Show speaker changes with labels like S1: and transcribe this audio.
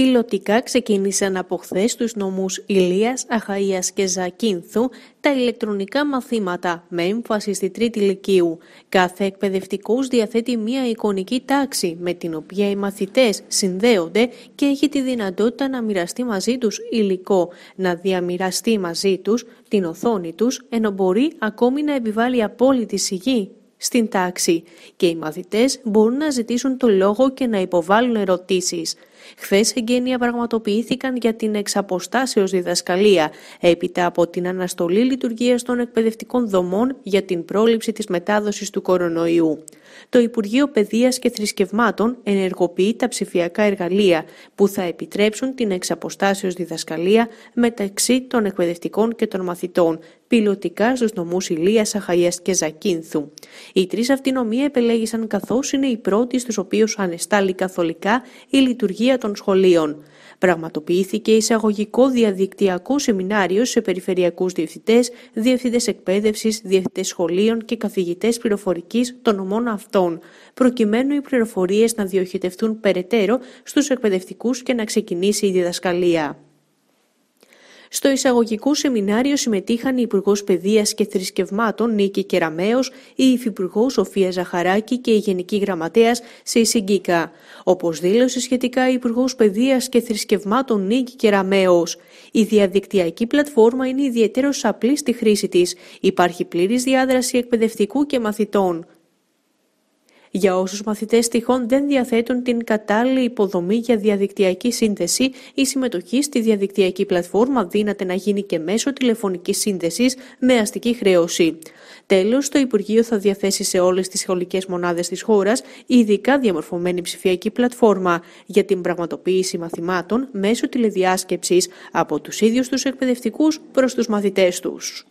S1: Πιλωτικά ξεκίνησαν από χθες στους νομούς Ηλίας, Αχαΐας και Ζακίνθου τα ηλεκτρονικά μαθήματα με έμφαση στη τρίτη ηλικίου. Κάθε εκπαιδευτικός διαθέτει μία εικονική τάξη με την οποία οι μαθητές συνδέονται και έχει τη δυνατότητα να μοιραστεί μαζί τους υλικό, να διαμοιραστεί μαζί τους την οθόνη τους, ενώ μπορεί ακόμη να επιβάλλει απόλυτη σιγή στην τάξη και οι μαθητές μπορούν να ζητήσουν το λόγο και να υποβάλουν ερωτήσεις. Χθες εγγένεια πραγματοποιήθηκαν για την εξαποστάσεως διδασκαλία, έπειτα από την αναστολή λειτουργίας των εκπαιδευτικών δομών για την πρόληψη της μετάδοσης του κορονοϊού. Το Υπουργείο Παιδείας και Θρησκευμάτων ενεργοποιεί τα ψηφιακά εργαλεία που θα επιτρέψουν την εξαποστάσεως διδασκαλία μεταξύ των εκπαιδευτικών και των μαθητών, πιλωτικά στους νομούς Ηλίας, Αχαΐας και Ζακίνθου. Οι τρεις αυτοί νομοί επελέγησαν καθώς είναι οι πρώτοι στους οποίους ανεστάλλει καθολικά η λειτουργία των σχολείων. Πραγματοποιήθηκε εισαγωγικό διαδικτυακό σεμινάριο σε περιφερειακούς διευθυντές, διευθυντές εκπαίδευσης, διευθυντές σχολείων και καθηγητές πληροφορικής των νομών αυτών, προκειμένου οι πληροφορίες να διοχετευτούν περαιτέρω στους εκπαιδευτικούς και να ξεκινήσει η διδασκαλία. Στο εισαγωγικό σεμινάριο συμμετείχαν η Υπουργός Παιδείας και Θρησκευμάτων Νίκη Κεραμαίο, η Υφυπουργός Σοφία Ζαχαράκη και η Γενική Γραμματέας Σίση Γκίκα. Όπως δήλωσε σχετικά η Υπουργός Παιδείας και Θρησκευμάτων Νίκη Κεραμαίο, η διαδικτυακή πλατφόρμα είναι ιδιαίτερος απλή στη χρήση της. Υπάρχει πλήρης διάδραση εκπαιδευτικού και μαθητών για όσους μαθητές τυχόν δεν διαθέτουν την κατάλληλη υποδομή για διαδικτυακή σύνδεση, η συμμετοχή στη διαδικτυακή πλατφόρμα δύναται να γίνει και μέσω τηλεφωνικής σύνδεσης με αστική χρέωση. Τέλος, το Υπουργείο θα διαθέσει σε όλες τις σχολικές μονάδες της χώρας ειδικά διαμορφωμένη ψηφιακή πλατφόρμα για την πραγματοποίηση μαθημάτων μέσω τηλεδιάσκεψης από τους ίδιους τους εκπαιδευτικούς προς τους μαθητές τους.